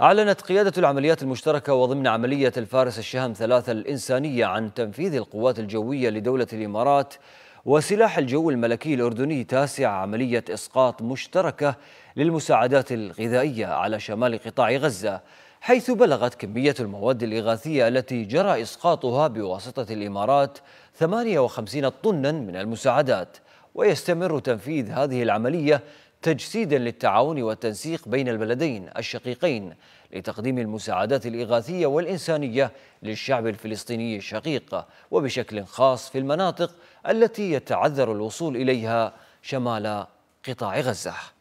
أعلنت قيادة العمليات المشتركة وضمن عملية الفارس الشهم ثلاثة الإنسانية عن تنفيذ القوات الجوية لدولة الإمارات وسلاح الجو الملكي الأردني تاسع عملية إسقاط مشتركة للمساعدات الغذائية على شمال قطاع غزة حيث بلغت كمية المواد الإغاثية التي جرى إسقاطها بواسطة الإمارات 58 طنا من المساعدات ويستمر تنفيذ هذه العملية تجسيدا للتعاون والتنسيق بين البلدين الشقيقين لتقديم المساعدات الإغاثية والإنسانية للشعب الفلسطيني الشقيق وبشكل خاص في المناطق التي يتعذر الوصول إليها شمال قطاع غزة